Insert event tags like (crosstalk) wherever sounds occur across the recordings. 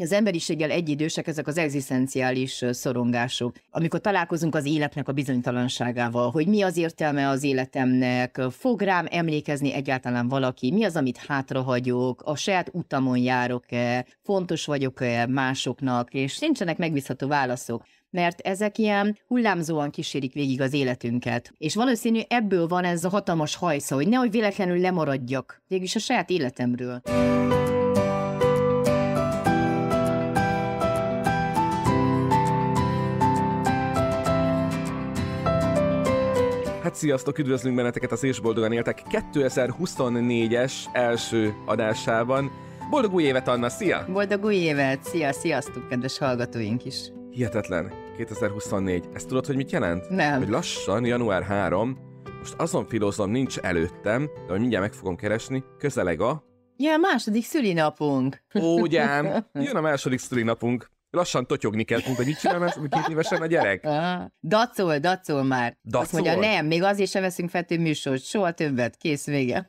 Az emberiséggel egyidősek ezek az egzisztenciális szorongások. Amikor találkozunk az életnek a bizonytalanságával, hogy mi az értelme az életemnek, fog rám emlékezni egyáltalán valaki, mi az, amit hátrahagyok, a saját utamon járok-e, fontos vagyok-e másoknak, és nincsenek megbízható válaszok mert ezek ilyen hullámzóan kísérik végig az életünket. És valószínű ebből van ez a hatalmas hajsza, hogy nehogy véletlenül lemaradjak, végülis a saját életemről. Sziasztok, üdvözlünk benneteket az És Boldogan Éltek 2024-es első adásában. Boldog új évet, Anna, szia! Boldog új évet, szia, sziasztok, kedves hallgatóink is! Hihetetlen, 2024. Ezt tudod, hogy mit jelent? Nem. Hogy lassan, január 3, most azon filozom, nincs előttem, de hogy mindjárt meg fogom keresni, közeleg a... Ja, második szülinapunk! Ó, ugyan, (laughs) jön a második szülinapunk. Lassan totyogni kell, mint hogy mit csinál ez, két évesen a gyerek. Dacol, dacol már. Dacol? Azt mondja, nem, még azért sem veszünk fel több műsort, soha többet, kész, vége. (laughs)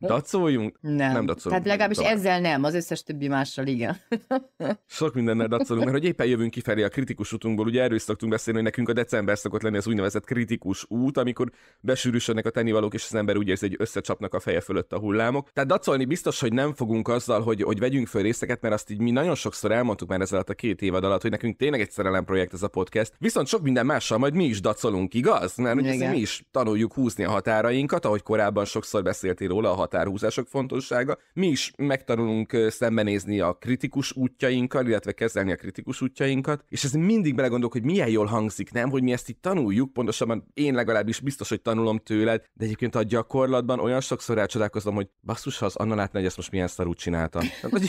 Dacoljunk? Nem. nem dacolunk. Tehát legalábbis tovább. ezzel nem, az összes többi mással igen. (laughs) Sok mindennel dacolunk, mert hogy éppen jövünk kifelé a kritikus utunkból, ugye erről szoktunk beszélni, hogy nekünk a december szokott lenni az úgynevezett kritikus út, amikor besűrűsödnek a tennivalók, és az ember úgy érzi, hogy összecsapnak a feje fölött a hullámok. Tehát dacolni biztos, hogy nem fogunk azzal, hogy, hogy vegyünk föl részeket, mert azt így mi nagyon sokszor elmondtuk már ezzel a két évad alatt, hogy nekünk tényleg egy projekt ez a podcast, viszont sok minden mással majd mi is dacolunk, igaz? Mert ugye mi is tanuljuk húzni a határainkat, ahogy korábban sokszor beszéltél róla a határhúzások fontossága, mi is megtanulunk szembenézni a kritikus útjainkkal, illetve kezelni a kritikus útjainkat, és ez mindig belegondolok, hogy milyen jól hangzik, nem, hogy mi ezt itt tanuljuk, pontosabban én legalábbis biztos, hogy tanulom tőled, de egyébként a gyakorlatban olyan sokszor elcsodálkozom, hogy basszus, ha az Anna látna, hogy ezt most milyen szarút csinálta. Így,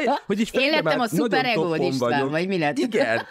így, hogy így Én lettem a szuperegód István, vagyok. vagy mi lett? Igen.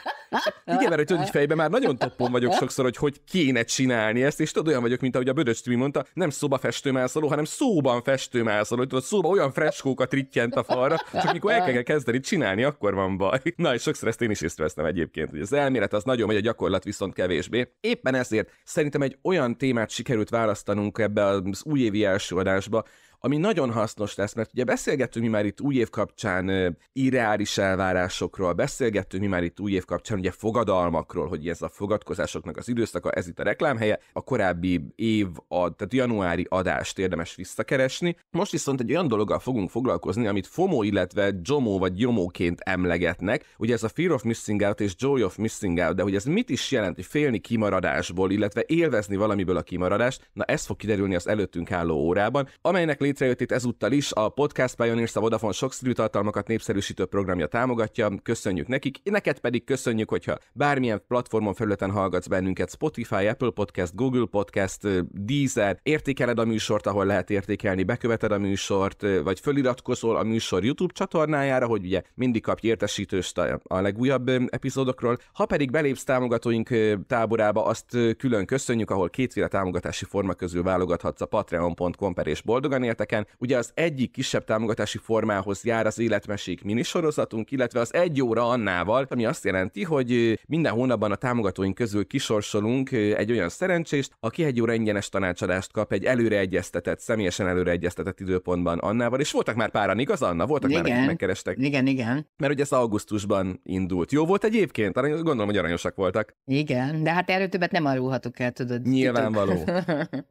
Igen, mert hogy tudod, így fejben már nagyon toppon vagyok sokszor, hogy hogy kéne csinálni ezt, és tudod, olyan vagyok, mint ahogy a Bödöcs Tibi mondta, nem szoba festőmászoló, hanem szóban festőmászoló, hogy tudod, szóba olyan freskókat rittyent a falra, csak mikor el kell kezdeni csinálni, akkor van baj. Na, és sokszor ezt én is észrevesztem egyébként, hogy az elmélet az nagyon megy, a gyakorlat viszont kevésbé. Éppen ezért szerintem egy olyan témát sikerült választanunk ebbe az újévi első adásba, ami nagyon hasznos lesz, mert ugye beszélgettünk mi már itt új év kapcsán irreális elvárásokról, beszélgettünk mi már itt új év kapcsán ugye fogadalmakról, hogy ez a fogadkozásoknak az időszaka, ez itt a reklámhelye, a korábbi év, ad, tehát januári adást érdemes visszakeresni. Most viszont egy olyan dologgal fogunk foglalkozni, amit FOMO, illetve JOMO vagy jomóként emlegetnek. Ugye ez a Fear of Missing Out és Joy of Missing Out, de hogy ez mit is jelenti félni kimaradásból, illetve élvezni valamiből a kimaradást, na ez fog kiderülni az előttünk álló órában, amelynek lét létrejött itt ezúttal is, a Podcast Pioneers a Vodafone sokszínű tartalmakat népszerűsítő programja támogatja, köszönjük nekik, neked pedig köszönjük, hogyha bármilyen platformon felületen hallgatsz bennünket, Spotify, Apple Podcast, Google Podcast, Deezer, értékeled a műsort, ahol lehet értékelni, beköveted a műsort, vagy föliratkozol a műsor YouTube csatornájára, hogy ugye mindig kapj értesítést a legújabb epizódokról. Ha pedig belépsz támogatóink táborába, azt külön köszönjük, ahol kétféle támogatási forma közül válogathatsz a patreon.com per és boldogan értek pénteken. Ugye az egyik kisebb támogatási formához jár az életmesék minisorozatunk, illetve az egy óra annával, ami azt jelenti, hogy minden hónapban a támogatóink közül kisorsolunk egy olyan szerencsést, aki egy óra ingyenes tanácsadást kap egy előre egyeztetett, személyesen előre egyeztetett időpontban Annával, és voltak már páran, igaz Anna? Voltak igen, már, akik megkerestek. Igen, igen. Mert ugye ez augusztusban indult. Jó volt egyébként? Arany, gondolom, hogy aranyosak voltak. Igen, de hát erről többet nem arulhatok el, tudod. Nyilvánvaló. (laughs)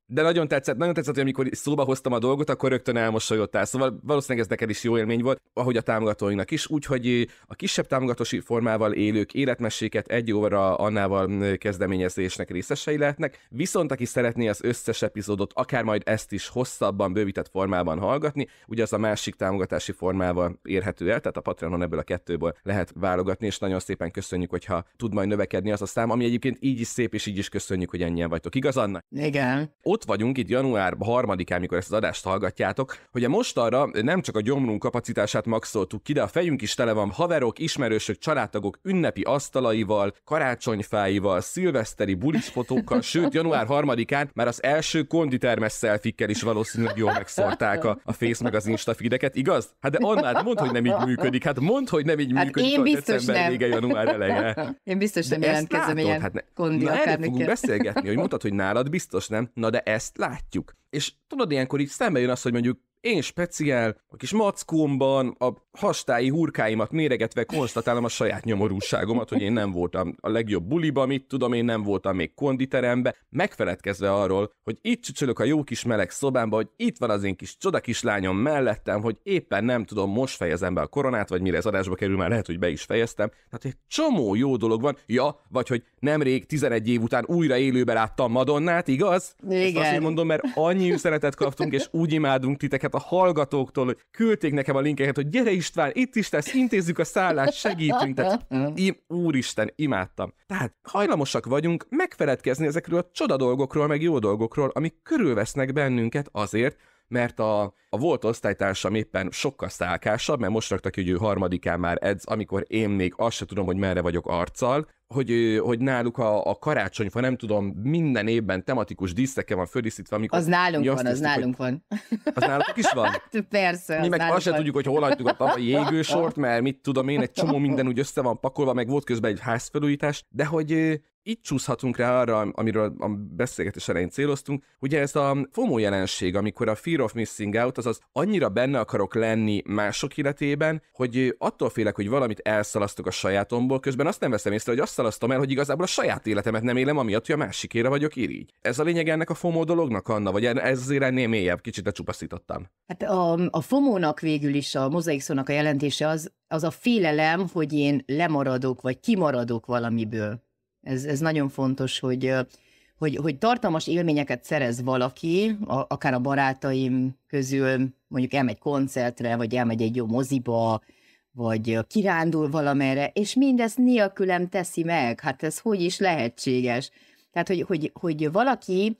De nagyon tetszett, nagyon tetszett, hogy amikor szóba hoztam a dolgot, akkor rögtön elmosolyodtál. Szóval valószínűleg ez neked is jó élmény volt, ahogy a támogatóinknak is, úgyhogy eh, a kisebb támogatósi formával élők életmesséket egy óra annával mm, kezdeményezésnek részesei lehetnek, viszont aki szeretné az összes epizódot, akár majd ezt is hosszabban, bővített formában hallgatni, ugye az a másik támogatási formával érhető el, tehát a Patreonon ebből a kettőből lehet válogatni, és nagyon szépen köszönjük, hogyha tud majd növekedni az a szám, ami egyébként így is szép, és így is köszönjük, hogy ennyien vagytok. Igaz, Anna? Igen. Ott vagyunk itt január 3-án, mikor ezt az adást hallgat, hallgatjátok, hogy a mostanra nem csak a gyomrunk kapacitását maxoltuk ki, de a fejünk is tele van haverok, ismerősök, családtagok ünnepi asztalaival, karácsonyfáival, szilveszteri fotókkal, sőt január 3-án már az első konditermes szelfikkel is valószínűleg jól megszórták a, a Face meg az Insta feedeket, igaz? Hát de annál mondd, hogy nem így működik, hát mondd, hogy nem így hát működik, én biztos nem. vége január eleje. Én biztos nem de jelentkezem ilyen hát ne, na, fogunk beszélgetni, hogy mutat, hogy nálad biztos nem, na de ezt látjuk és tudod, ilyenkor így szembe jön az, hogy mondjuk én speciál, a kis mackómban a hastái hurkáimat méregetve konstatálom a saját nyomorúságomat, hogy én nem voltam a legjobb buliba, mit tudom, én nem voltam még konditerembe, megfeledkezve arról, hogy itt csücsölök a jó kis meleg szobámba, hogy itt van az én kis csoda lányom mellettem, hogy éppen nem tudom, most fejezem be a koronát, vagy mire az adásba kerül, már lehet, hogy be is fejeztem. Tehát egy csomó jó dolog van. Ja, vagy hogy nemrég 11 év után újra élőbe láttam Madonnát, igaz? Igen. Ezt azt mondom, mert annyi szeretet kaptunk, és úgy imádunk titeket, a hallgatóktól, hogy küldték nekem a linkeket, hogy gyere István, itt is tesz, intézzük a szállást, segítünk. Tehát, (laughs) im, úristen, imádtam. Tehát hajlamosak vagyunk megfeledkezni ezekről a csoda dolgokról, meg jó dolgokról, amik körülvesznek bennünket azért, mert a, a volt osztálytársam éppen sokkal szálkásabb, mert most raktak, hogy ő harmadikán már edz, amikor én még azt se tudom, hogy merre vagyok arccal, hogy, hogy náluk a, a karácsonyfa, nem tudom, minden évben tematikus díszekkel van földíszítve. Amikor az nálunk van, az nálunk hogy... van. Az nálunk is van? Hát, persze. Mi meg azt sem tudjuk, hogy hol hagytuk a tavalyi jégősort, mert mit tudom én, egy csomó minden úgy össze van pakolva, meg volt közben egy házfelújítás, de hogy itt csúszhatunk rá arra, amiről a beszélgetés elején céloztunk, ugye ez a FOMO jelenség, amikor a Fear of Missing Out, azaz annyira benne akarok lenni mások életében, hogy attól félek, hogy valamit elszalasztok a sajátomból, közben azt nem veszem észre, hogy azt szalasztom el, hogy igazából a saját életemet nem élem, amiatt, hogy a másikére vagyok irigy. Ez a lényeg ennek a FOMO dolognak, Anna, vagy ez azért ennél mélyebb, kicsit lecsupaszítottam. Hát a, a FOMO-nak végül is a mozaikszónak a jelentése az, az a félelem, hogy én lemaradok, vagy kimaradok valamiből. Ez, ez nagyon fontos, hogy, hogy, hogy tartalmas élményeket szerez valaki, a, akár a barátaim közül, mondjuk elmegy koncertre, vagy elmegy egy jó moziba, vagy kirándul valamerre, és mindezt nélkülem teszi meg. Hát ez hogy is lehetséges? Tehát, hogy, hogy, hogy valaki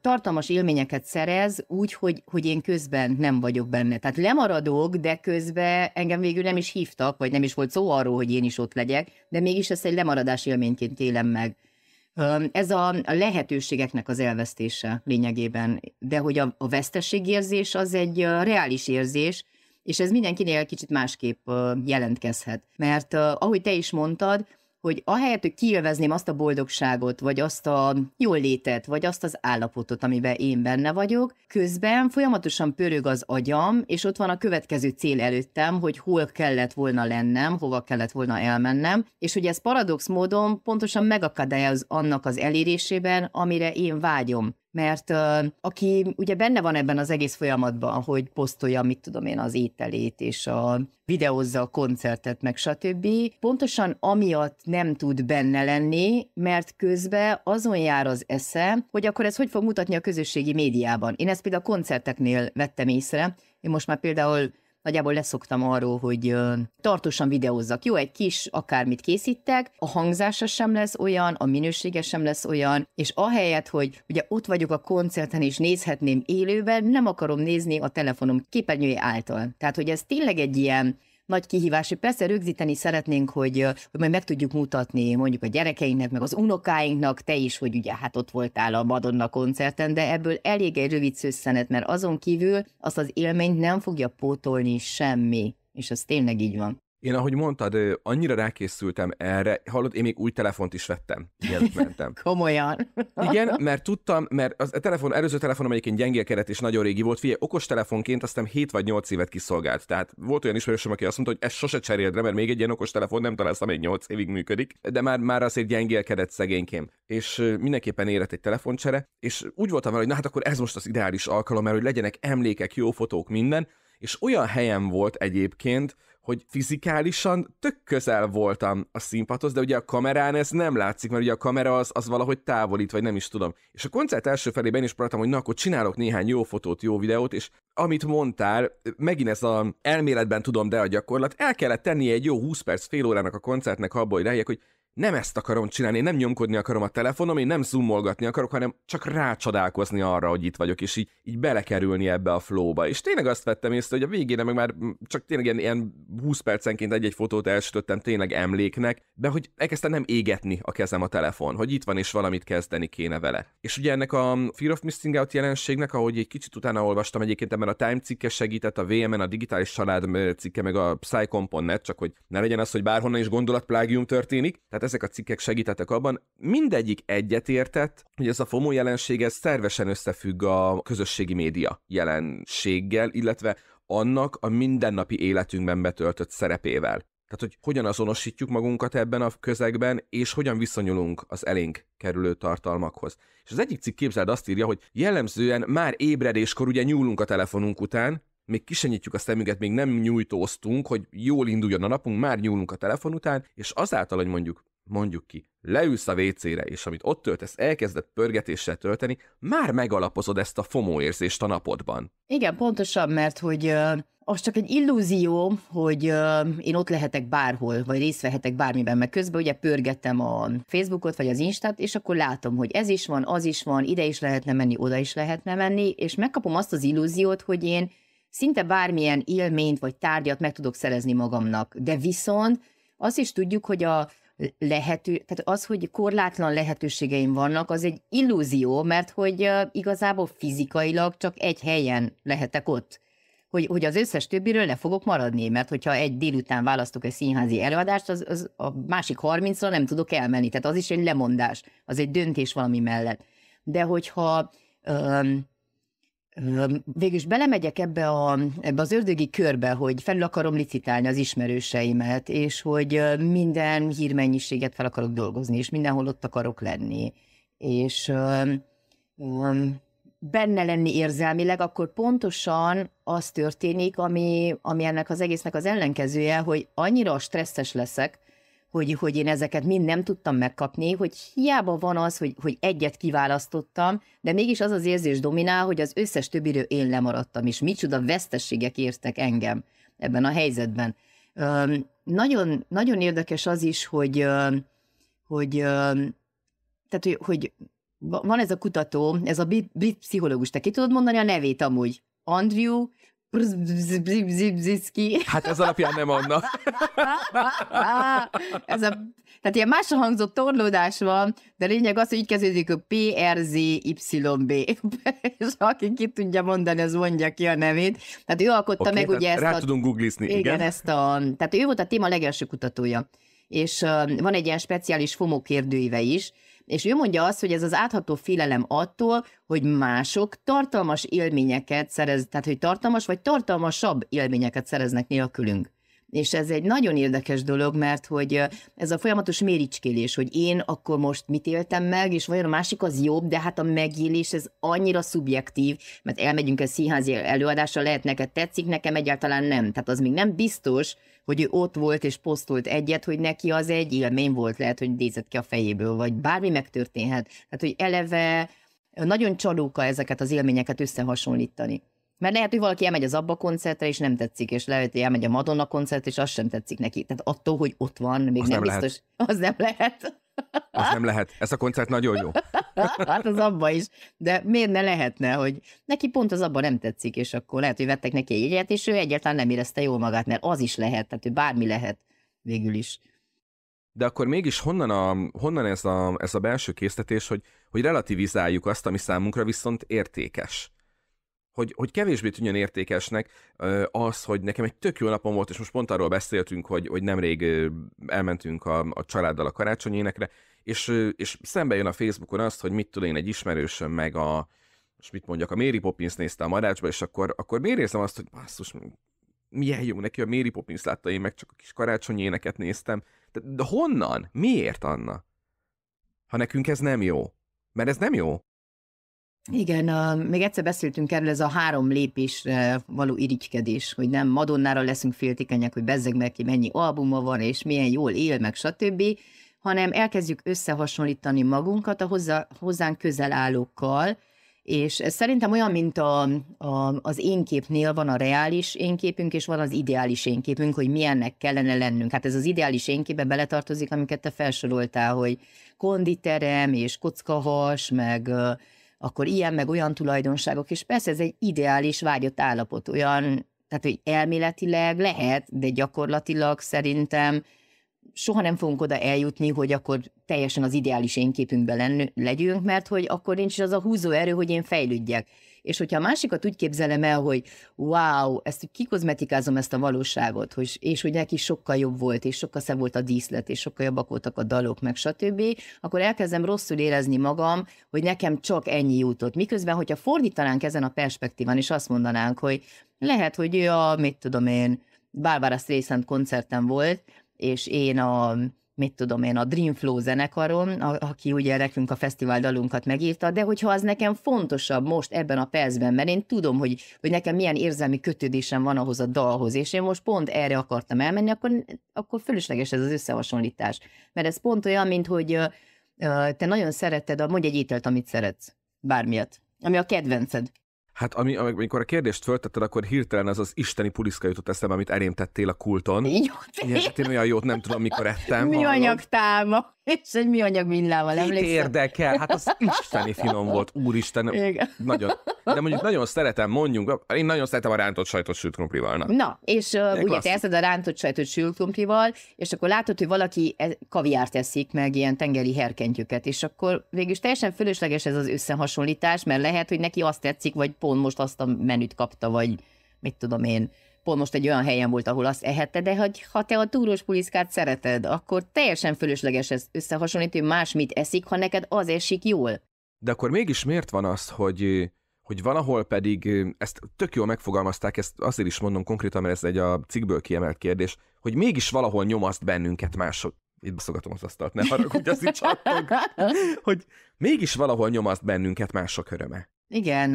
tartalmas élményeket szerez úgy, hogy, hogy én közben nem vagyok benne. Tehát lemaradok, de közben engem végül nem is hívtak, vagy nem is volt szó arról, hogy én is ott legyek, de mégis ezt egy lemaradás élményként élem meg. Ez a lehetőségeknek az elvesztése lényegében, de hogy a, a veszteségérzés az egy reális érzés, és ez mindenkinél kicsit másképp jelentkezhet. Mert ahogy te is mondtad, hogy ahelyett, hogy kiélvezném azt a boldogságot, vagy azt a jól létet, vagy azt az állapotot, amiben én benne vagyok, közben folyamatosan pörög az agyam, és ott van a következő cél előttem, hogy hol kellett volna lennem, hova kellett volna elmennem, és hogy ez paradox módon pontosan megakadályoz annak az elérésében, amire én vágyom mert uh, aki ugye benne van ebben az egész folyamatban, hogy posztolja, mit tudom én, az ételét, és a videózza a koncertet, meg stb. Pontosan amiatt nem tud benne lenni, mert közben azon jár az esze, hogy akkor ez hogy fog mutatni a közösségi médiában. Én ezt például a koncerteknél vettem észre, én most már például nagyjából leszoktam arról, hogy tartósan videózzak. Jó, egy kis akármit készítek, a hangzása sem lesz olyan, a minősége sem lesz olyan, és ahelyett, hogy ugye ott vagyok a koncerten és nézhetném élőben, nem akarom nézni a telefonom képernyője által. Tehát, hogy ez tényleg egy ilyen nagy kihívás. Persze rögzíteni szeretnénk, hogy, hogy majd meg tudjuk mutatni mondjuk a gyerekeinknek, meg az unokáinknak, te is, hogy ugye hát ott voltál a Madonna koncerten, de ebből elég egy rövid szösszenet, mert azon kívül azt az élményt nem fogja pótolni semmi. És ez tényleg így van én, ahogy mondtad, annyira rákészültem erre, hallod, én még új telefont is vettem. mielőtt mentem. (laughs) Komolyan. Igen, (laughs) mert tudtam, mert az a telefon, előző telefonom egyébként keret és nagyon régi volt. Figyelj, okos telefonként aztán 7 vagy 8 évet kiszolgált. Tehát volt olyan ismerősöm, aki azt mondta, hogy ezt sose cseréld le, mert még egy ilyen okos telefon nem találsz, még 8 évig működik, de már, már azért gyengélkedett szegénykém. És mindenképpen érett egy telefoncsere, és úgy voltam vele, hogy na hát akkor ez most az ideális alkalom, mert hogy legyenek emlékek, jó fotók, minden, és olyan helyen volt egyébként, hogy fizikálisan tök közel voltam a színpadhoz, de ugye a kamerán ez nem látszik, mert ugye a kamera az, az valahogy távolít, vagy nem is tudom. És a koncert első felében is próbáltam, hogy na, akkor csinálok néhány jó fotót, jó videót, és amit mondtál, megint ez a elméletben tudom, de a gyakorlat, el kellett tennie egy jó 20 perc, fél órának a koncertnek abból, hogy rájegyek, hogy nem ezt akarom csinálni, én nem nyomkodni akarom a telefonom, én nem zoomolgatni akarok, hanem csak rácsodálkozni arra, hogy itt vagyok, és így, így belekerülni ebbe a flowba. És tényleg azt vettem észre, hogy a végére meg már mm, csak tényleg ilyen, ilyen 20 percenként egy-egy fotót elsütöttem tényleg emléknek, de hogy elkezdtem nem égetni a kezem a telefon, hogy itt van és valamit kezdeni kéne vele. És ugye ennek a mm, Fear of Missing Out jelenségnek, ahogy egy kicsit utána olvastam egyébként, mert a Time cikke segített, a VMN, a Digitális Család mm, cikke, meg a Psycomponnet, csak hogy ne legyen az, hogy bárhonnan is gondolatplágium történik. Tehát tehát ezek a cikkek segítettek abban, mindegyik egyetértett, hogy ez a FOMO jelenség ez szervesen összefügg a közösségi média jelenséggel, illetve annak a mindennapi életünkben betöltött szerepével. Tehát, hogy hogyan azonosítjuk magunkat ebben a közegben, és hogyan viszonyulunk az elénk kerülő tartalmakhoz. És az egyik cikk képzeld azt írja, hogy jellemzően már ébredéskor ugye nyúlunk a telefonunk után, még kisenyítjük a szemünket, még nem nyújtóztunk, hogy jól induljon a napunk, már nyúlunk a telefon után, és azáltal, hogy mondjuk mondjuk ki, leülsz a vécére, és amit ott töltesz, elkezded pörgetéssel tölteni, már megalapozod ezt a FOMO érzést a napodban. Igen, pontosan, mert hogy az csak egy illúzió, hogy én ott lehetek bárhol, vagy részt vehetek bármiben, meg közben ugye pörgetem a Facebookot, vagy az Instát, és akkor látom, hogy ez is van, az is van, ide is lehetne menni, oda is lehetne menni, és megkapom azt az illúziót, hogy én szinte bármilyen élményt vagy tárgyat meg tudok szerezni magamnak. De viszont azt is tudjuk, hogy a lehető, tehát az, hogy korlátlan lehetőségeim vannak, az egy illúzió, mert hogy igazából fizikailag csak egy helyen lehetek ott. Hogy, hogy az összes többiről le fogok maradni, mert hogyha egy délután választok egy színházi előadást, az, az a másik 30-ra nem tudok elmenni. Tehát az is egy lemondás, az egy döntés valami mellett. De hogyha Végül is belemegyek ebbe, a, ebbe az ördögi körbe, hogy fel akarom licitálni az ismerőseimet, és hogy minden hírmennyiséget fel akarok dolgozni, és mindenhol ott akarok lenni. És um, um, benne lenni érzelmileg, akkor pontosan az történik, ami, ami ennek az egésznek az ellenkezője, hogy annyira stresszes leszek, hogy, hogy én ezeket mind nem tudtam megkapni, hogy hiába van az, hogy, hogy egyet kiválasztottam, de mégis az az érzés dominál, hogy az összes többiről én lemaradtam, és micsoda vesztességek értek engem ebben a helyzetben. Öm, nagyon, nagyon érdekes az is, hogy, öm, hogy, öm, tehát, hogy, hogy van ez a kutató, ez a brit pszichológus, te ki tudod mondani a nevét amúgy? Andrew Hát ez alapján nem Anna. ez a, tehát ilyen másra hangzó torlódás van, de lényeg az, hogy így kezdődik a PRZYB. És aki ki tudja mondani, az mondja ki a nevét. Tehát ő alkotta okay, meg ugye ezt rá a... tudunk googlizni, igen. igen. ezt a... Tehát ő volt a téma legelső kutatója. És uh, van egy ilyen speciális FOMO kérdőíve is, és ő mondja azt, hogy ez az átható félelem attól, hogy mások tartalmas élményeket szerez, tehát hogy tartalmas vagy tartalmasabb élményeket szereznek nélkülünk. És ez egy nagyon érdekes dolog, mert hogy ez a folyamatos méricskélés, hogy én akkor most mit éltem meg, és vajon a másik az jobb, de hát a megélés ez annyira szubjektív, mert elmegyünk a színházi előadásra, lehet neked tetszik, nekem egyáltalán nem. Tehát az még nem biztos, hogy ő ott volt és posztolt egyet, hogy neki az egy élmény volt, lehet, hogy nézett ki a fejéből, vagy bármi megtörténhet. Tehát, hogy eleve nagyon csalóka ezeket az élményeket összehasonlítani. Mert lehet, hogy valaki elmegy az Abba koncertre, és nem tetszik, és lehet, hogy elmegy a Madonna koncertre, és az sem tetszik neki. Tehát attól, hogy ott van, még az nem, nem lehet. biztos, az nem lehet. Az nem lehet. Ez a koncert nagyon jó. (laughs) Hát az abba is. De miért ne lehetne, hogy neki pont az abba nem tetszik, és akkor lehet, hogy vettek neki egy jegyet, és ő egyáltalán nem érezte jól magát, mert az is lehet, tehát ő bármi lehet végül is. De akkor mégis honnan, a, honnan ez, a, ez a belső késztetés, hogy, hogy relativizáljuk azt, ami számunkra viszont értékes? hogy, hogy kevésbé tűnjön értékesnek az, hogy nekem egy tök jó napom volt, és most pont arról beszéltünk, hogy, hogy nemrég elmentünk a, a családdal a karácsonyénekre, és, és szembe jön a Facebookon azt, hogy mit tudom én, egy ismerősöm meg a, és mit mondjak, a Mary Poppins nézte a marácsba, és akkor, akkor miért érzem azt, hogy basszus, milyen jó neki a Mary Poppins látta, én meg csak a kis karácsonyi éneket néztem. De, de honnan? Miért, Anna? Ha nekünk ez nem jó. Mert ez nem jó. Igen, a, még egyszer beszéltünk erről, ez a három lépésre való irigykedés, hogy nem Madonnára leszünk féltékenyek, hogy bezzeg meg ki mennyi albuma van, és milyen jól él, meg stb., hanem elkezdjük összehasonlítani magunkat a hozzá, hozzánk közel állókkal, és ez szerintem olyan, mint a, a, az képnél van a reális képünk és van az ideális én képünk, hogy milyennek kellene lennünk. Hát ez az ideális én énképbe beletartozik, amiket te felsoroltál, hogy konditerem, és kockahas, meg akkor ilyen meg olyan tulajdonságok, és persze ez egy ideális vágyott állapot, olyan, tehát hogy elméletileg lehet, de gyakorlatilag szerintem soha nem fogunk oda eljutni, hogy akkor teljesen az ideális énképünkben legyünk, mert hogy akkor nincs az a húzó erő, hogy én fejlődjek. És hogyha a másikat úgy képzelem el, hogy wow, ezt kikozmetikázom ezt a valóságot, hogy, és hogy neki sokkal jobb volt, és sokkal szebb volt a díszlet, és sokkal jobbak voltak a dalok, meg stb., akkor elkezdem rosszul érezni magam, hogy nekem csak ennyi jutott. Miközben, hogyha fordítanánk ezen a perspektíván, és azt mondanánk, hogy lehet, hogy ő a, mit tudom én, Barbara Streisand koncerten volt, és én a mit tudom én, a Dreamflow zenekaron, a, aki ugye nekünk a fesztivál dalunkat megírta, de hogyha az nekem fontosabb most ebben a percben, mert én tudom, hogy, hogy nekem milyen érzelmi kötődésem van ahhoz a dalhoz, és én most pont erre akartam elmenni, akkor, akkor fölösleges ez az összehasonlítás. Mert ez pont olyan, mint hogy uh, te nagyon szereted, a, mondj egy ételt, amit szeretsz, bármiat, ami a kedvenced. Hát ami, amikor a kérdést föltetted, akkor hirtelen az az isteni puliszka jutott eszembe, amit elém tettél a kulton. Jó, Igen, hát én olyan jót nem tudom, mikor ettem. anyag táma, és egy anyag villával emlékszem. Itt érdekel, hát az isteni finom volt, úristen. Igen. Nagyon, de mondjuk nagyon szeretem, mondjunk, én nagyon szeretem a rántott sajtot sült krumplival. Na, és uh, ugye te eszed a rántott sajtot sült krumplival, és akkor látod, hogy valaki e, kaviárt eszik, meg ilyen tengeri herkentyüket, és akkor végül teljesen fölösleges ez az összehasonlítás, mert lehet, hogy neki azt tetszik, vagy pont most azt a menüt kapta, vagy mit tudom én, pont most egy olyan helyen volt, ahol azt ehette, de hogy, ha te a túrós puliszkát szereted, akkor teljesen fölösleges ez összehasonlítani, más mit eszik, ha neked az esik jól. De akkor mégis miért van az, hogy hogy van ahol pedig, ezt tök jól megfogalmazták, ezt azért is mondom konkrétan, mert ez egy a cikkből kiemelt kérdés, hogy mégis valahol nyomaszt bennünket mások. Itt beszogatom az asztalt, ne haragudj, az itt csattog. (laughs) Hogy mégis valahol nyomaszt bennünket mások öröme. Igen,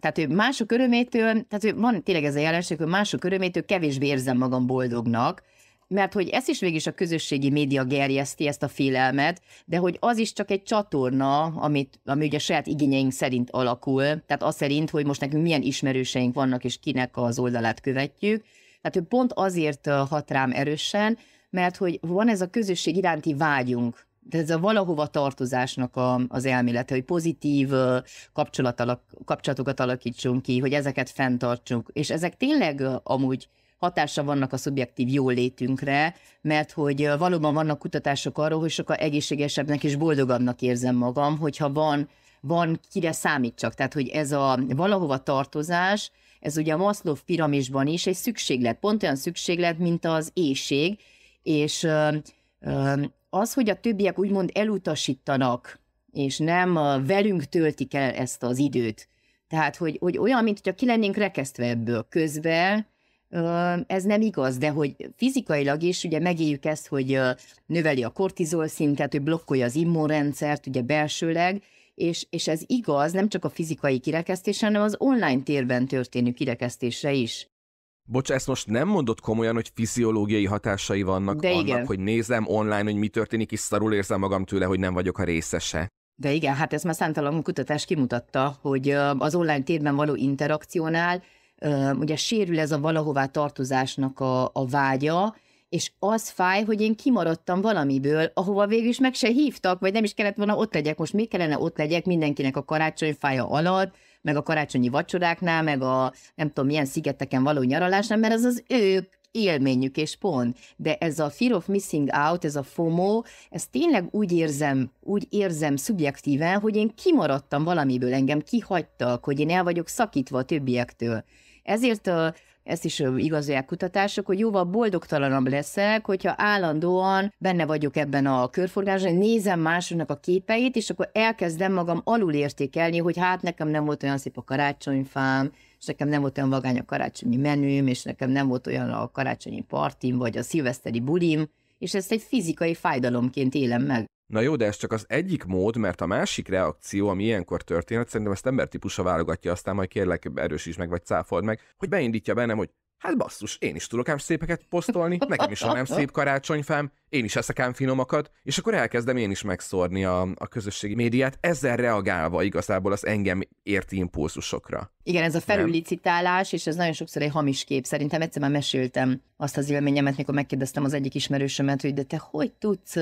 tehát ő mások örömétől, tehát ő van tényleg ez a jelenség, hogy mások örömétől kevésbé érzem magam boldognak, mert hogy ez is végig a közösségi média gerjeszti ezt a félelmet, de hogy az is csak egy csatorna, amit, ami ugye saját igényeink szerint alakul, tehát az szerint, hogy most nekünk milyen ismerőseink vannak, és kinek az oldalát követjük. Tehát ő pont azért hat rám erősen, mert hogy van ez a közösség iránti vágyunk, de ez a valahova tartozásnak a, az elmélete, hogy pozitív kapcsolat alak, kapcsolatokat alakítsunk ki, hogy ezeket fenntartsunk, és ezek tényleg amúgy hatása vannak a szubjektív jólétünkre, mert hogy valóban vannak kutatások arról, hogy sokkal egészségesebbnek és boldogabbnak érzem magam, hogyha van, van kire számítsak. Tehát, hogy ez a valahova tartozás, ez ugye a Maslow piramisban is egy szükséglet, pont olyan szükséglet, mint az éjség, és az, hogy a többiek úgymond elutasítanak, és nem velünk töltik el ezt az időt. Tehát, hogy, hogy olyan, mint hogyha ki lennénk rekesztve ebből közben, ez nem igaz, de hogy fizikailag is ugye megéljük ezt, hogy növeli a kortizol szintet, hogy blokkolja az immunrendszert ugye belsőleg, és, és ez igaz nem csak a fizikai kirekesztésre, hanem az online térben történő kirekesztésre is. Bocs, ezt most nem mondod komolyan, hogy fiziológiai hatásai vannak De annak, igen. hogy nézem online, hogy mi történik, és szarul érzem magam tőle, hogy nem vagyok a részese. De igen, hát ez már számtalan kutatás kimutatta, hogy az online térben való interakciónál ugye sérül ez a valahová tartozásnak a, a vágya, és az fáj, hogy én kimaradtam valamiből, ahova végül is meg se hívtak, vagy nem is kellett volna ott legyek, most mi kellene ott legyek mindenkinek a karácsonyfája alatt, meg a karácsonyi vacsoráknál, meg a nem tudom milyen szigeteken való nyaralásnál, mert ez az ők élményük, és pont. De ez a fear of missing out, ez a FOMO, ez tényleg úgy érzem, úgy érzem szubjektíven, hogy én kimaradtam valamiből, engem kihagytak, hogy én el vagyok szakítva a többiektől. Ezért a ezt is igazolják kutatások, hogy jóval boldogtalanabb leszek, hogyha állandóan benne vagyok ebben a körforgásban, nézem másoknak a képeit, és akkor elkezdem magam alul értékelni, hogy hát nekem nem volt olyan szép a karácsonyfám, és nekem nem volt olyan vagány a karácsonyi menüm, és nekem nem volt olyan a karácsonyi partim, vagy a szilveszteri bulim, és ezt egy fizikai fájdalomként élem meg. Na jó, de ez csak az egyik mód, mert a másik reakció, ami ilyenkor történhet, szerintem ezt embertípusa válogatja, aztán majd kérlek erősíts meg, vagy cáfold meg, hogy beindítja bennem, hogy hát basszus, én is tudok ám szépeket posztolni, nekem is van nem szép karácsonyfám, én is eszek ám finomakat, és akkor elkezdem én is megszórni a, a közösségi médiát, ezzel reagálva igazából az engem érti impulzusokra. Igen, ez a felülicitálás, és ez nagyon sokszor egy hamis kép. Szerintem egyszer már meséltem azt az élményemet, mikor megkérdeztem az egyik ismerősömet, hogy de te hogy tudsz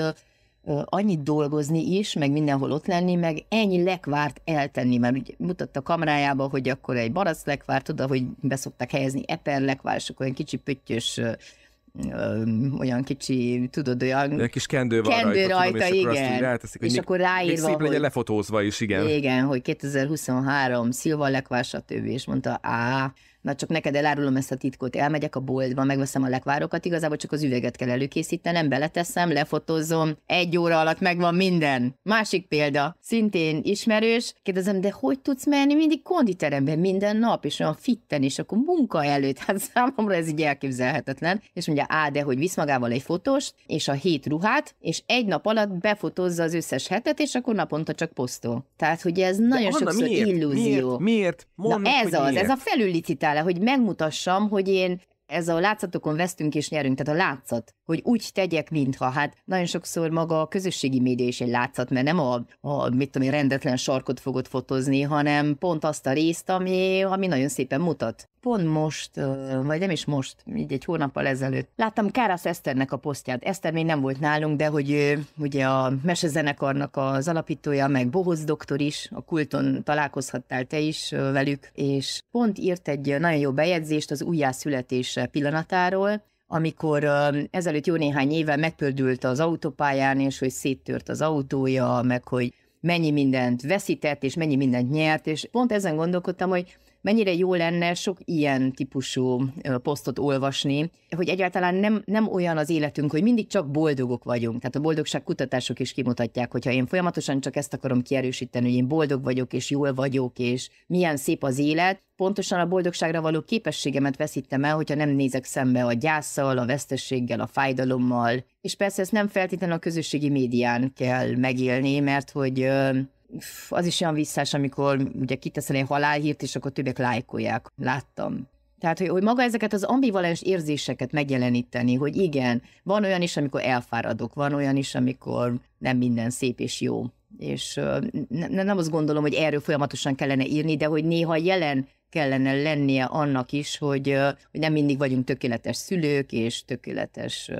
annyit dolgozni is, meg mindenhol ott lenni, meg ennyi lekvárt eltenni, mert ugye mutatta kamrájába, hogy akkor egy barack lekvárt, oda, hogy beszoktak helyezni eper lekvárt, és akkor olyan kicsi pöttyös olyan kicsi, tudod, olyan... Egy kis kendő van kendő rajta, rajta tudom, és igen. Akkor azt ráteszik, hogy és még, akkor ráírva, még szép hogy... lefotózva is, igen. Igen, hogy 2023, Szilva Lekvár, stb. És mondta, á, na csak neked elárulom ezt a titkot, elmegyek a boltba, megveszem a lekvárokat, igazából csak az üveget kell előkészítenem, beleteszem, lefotózom, egy óra alatt megvan minden. Másik példa, szintén ismerős, kérdezem, de hogy tudsz menni mindig konditeremben minden nap, és olyan fitten, és akkor munka előtt, hát számomra ez így elképzelhetetlen, és mondja, á, de hogy visz magával egy fotóst, és a hét ruhát, és egy nap alatt befotózza az összes hetet, és akkor naponta csak posztol. Tehát, hogy ez nagyon de Anna, sokszor miért? illúzió. Miért? miért? Mondd, Na ez az, miért? ez a felüllicitálás vele, hogy megmutassam, hogy én ez a látszatokon vesztünk és nyerünk, tehát a látszat, hogy úgy tegyek, mintha. Hát nagyon sokszor maga a közösségi média is egy látszat, mert nem a, a mit tudom én, rendetlen sarkot fogod fotózni, hanem pont azt a részt, ami, ami nagyon szépen mutat. Pont most, vagy nem is most, így egy hónappal ezelőtt, láttam Kárász Eszternek a posztját. Eszter még nem volt nálunk, de hogy ő, ugye a mesezenekarnak az alapítója, meg Bohoz doktor is, a kulton találkozhattál te is velük, és pont írt egy nagyon jó bejegyzést az újjászületés pillanatáról, amikor ezelőtt jó néhány éve megpördült az autópályán, és hogy széttört az autója, meg hogy mennyi mindent veszített, és mennyi mindent nyert, és pont ezen gondolkodtam, hogy mennyire jó lenne sok ilyen típusú posztot olvasni, hogy egyáltalán nem, nem olyan az életünk, hogy mindig csak boldogok vagyunk. Tehát a boldogság kutatások is kimutatják, hogyha én folyamatosan csak ezt akarom kierősíteni, hogy én boldog vagyok, és jól vagyok, és milyen szép az élet, pontosan a boldogságra való képességemet veszítem el, hogyha nem nézek szembe a gyászsal, a vesztességgel, a fájdalommal. És persze ezt nem feltétlenül a közösségi médián kell megélni, mert hogy az is olyan visszás, amikor ugye kiteszel egy halálhírt, és akkor többek lájkolják. Láttam. Tehát, hogy, hogy maga ezeket az ambivalens érzéseket megjeleníteni, hogy igen, van olyan is, amikor elfáradok, van olyan is, amikor nem minden szép és jó. És ne, nem azt gondolom, hogy erről folyamatosan kellene írni, de hogy néha jelen kellene lennie annak is, hogy, hogy nem mindig vagyunk tökéletes szülők és tökéletes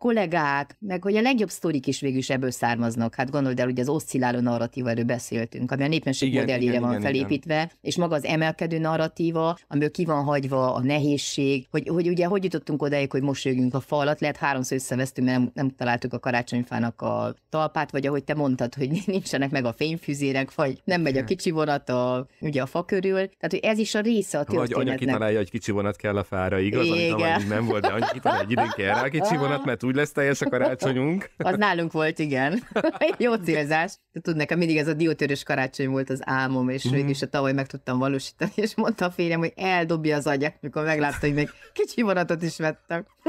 kollégák, meg hogy a legjobb sztorik is végül is ebből származnak. Hát gondold el, hogy az oszcilláló erről beszéltünk, ami a népmesség modellére igen, van igen, felépítve, igen. és maga az emelkedő narratíva, amiből ki van hagyva a nehézség, hogy, hogy ugye hogy jutottunk odáig, hogy mosolyogjunk a falat, lehet háromszor összevesztünk, mert nem, nem találtuk a karácsonyfának a talpát, vagy ahogy te mondtad, hogy (laughs) nincsenek meg a fényfűzérek, vagy nem megy a kicsi vonat a, ugye a fa körül. Tehát, hogy ez is a része a történetnek. Vagy anya kitalálja, hogy kicsi vonat kell a fára, igaz? Igen. Amit nem volt, de anya kitalálja, hogy időnként kicsi vonat, mert úgy lesz teljes a karácsonyunk. (laughs) az nálunk volt, igen. (laughs) Jó célzás. Tud nekem mindig ez a diótörös karácsony volt az álmom, és mm. is a tavaly meg tudtam valósítani, és mondta a férjem, hogy eldobja az agyát, mikor meglátta, hogy még kicsi vonatot is vettem. (laughs)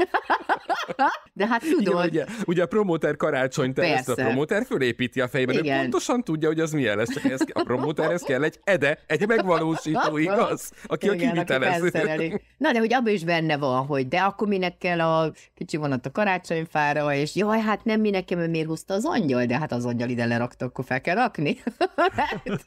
De hát tudod. Igen, ugye, ugye a promóter karácsony, ezt a promóter fölépíti a fejben, Igen. ő pontosan tudja, hogy az milyen lesz, csak ez, a promóterhez kell egy ede, egy megvalósító, igaz? Aki Igen, a kivitelező. Na, de hogy abban is benne van, hogy de akkor minek kell a kicsi vonat a karácsony, Karácsony fára, és jaj, hát nem mi nekem, mert miért húzta az angyal, de hát az angyal ide lerakta, akkor fel kell rakni.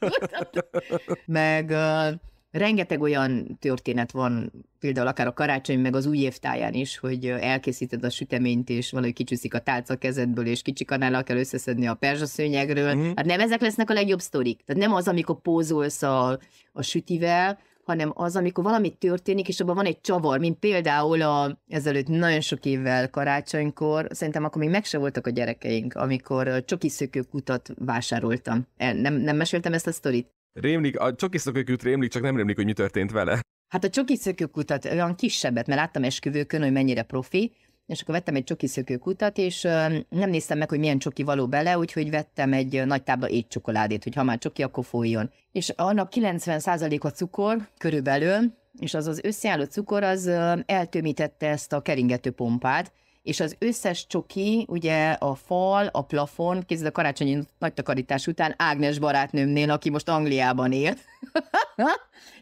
(laughs) meg uh, rengeteg olyan történet van, például akár a karácsony, meg az új évtáján is, hogy elkészíted a süteményt, és valahogy kicsúszik a tálca kezedből, és kicsi kanállal kell összeszedni a perzsaszőnyegről. Mm-hmm. Hát nem ezek lesznek a legjobb sztorik. Tehát nem az, amikor pózolsz a, a sütivel, hanem az, amikor valami történik, és abban van egy csavar, mint például a, ezelőtt nagyon sok évvel karácsonykor, szerintem akkor még meg se voltak a gyerekeink, amikor szökőkutat vásároltam. nem, nem meséltem ezt a sztorit? Rémlik, a csokiszökőkút rémlik, csak nem rémlik, hogy mi történt vele. Hát a szökőkutat olyan kisebbet, mert láttam esküvőkön, hogy mennyire profi, és akkor vettem egy csoki szökőkutat, és nem néztem meg, hogy milyen csoki való bele, úgyhogy vettem egy nagy tábla étcsokoládét, hogy ha már csoki, akkor folyjon. És annak 90%-a cukor körülbelül, és az az összeálló cukor az eltömítette ezt a keringető pompát, és az összes csoki, ugye a fal, a plafon, kézzel a karácsonyi nagy takarítás után Ágnes barátnőmnél, aki most Angliában él. (laughs)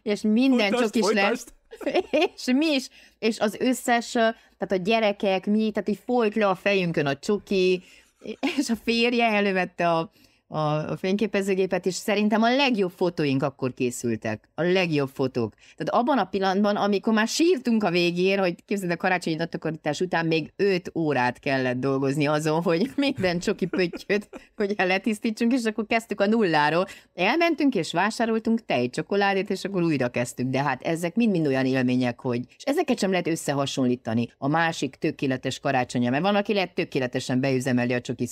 és minden folytasd, csokis lett (laughs) és mi is, és az összes, tehát a gyerekek, mi, tehát így folyt le a fejünkön a csuki, és a férje elővette a a, a fényképezőgépet, és szerintem a legjobb fotóink akkor készültek. A legjobb fotók. Tehát abban a pillanatban, amikor már sírtunk a végén, hogy képzeld a karácsonyi takarítás után még 5 órát kellett dolgozni azon, hogy (laughs) minden csoki pöttyöt, hogy letisztítsunk, és akkor kezdtük a nulláról. Elmentünk és vásároltunk tejcsokoládét, és akkor újra kezdtük. De hát ezek mind-mind olyan élmények, hogy... És ezeket sem lehet összehasonlítani. A másik tökéletes karácsonya, mert van, aki lehet tökéletesen beüzemeli a csoki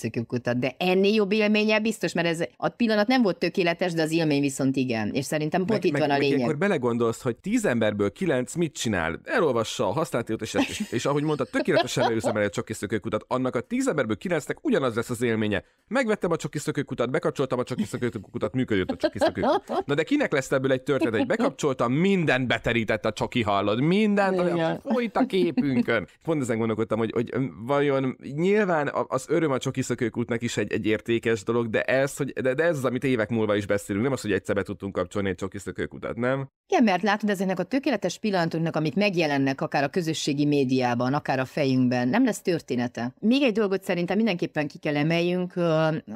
de ennél jobb élménye biztos biztos, mert ez a pillanat nem volt tökéletes, de az élmény viszont igen. És szerintem pont meg, itt meg, van a lényeg. Akkor belegondolsz, hogy tíz emberből kilenc mit csinál? Elolvassa a használt és, és, és ahogy mondta, tökéletesen el a csokiszökőkutat. Annak a tíz emberből kilencnek ugyanaz lesz az élménye. Megvettem a csokiszökőkutat, bekapcsoltam a csokiszökőkutat, működött a csokiszökőkutat. Na de kinek lesz ebből egy történet? Egy bekapcsoltam, minden beterített a csoki hallod, mindent, folyt a képünkön. Pont ezen gondolkodtam, hogy, hogy hm, vajon nyilván az öröm a csokiszökőkutnak is egy, egy értékes dolog, de ez, hogy, de, de ez az, amit évek múlva is beszélünk, nem az, hogy egyszer be tudtunk kapcsolni egy csoki szökőkutat, nem? Igen, mert látod, ezeknek a tökéletes pillanatoknak, amik megjelennek akár a közösségi médiában, akár a fejünkben, nem lesz története. Még egy dolgot szerintem mindenképpen ki kell emeljünk,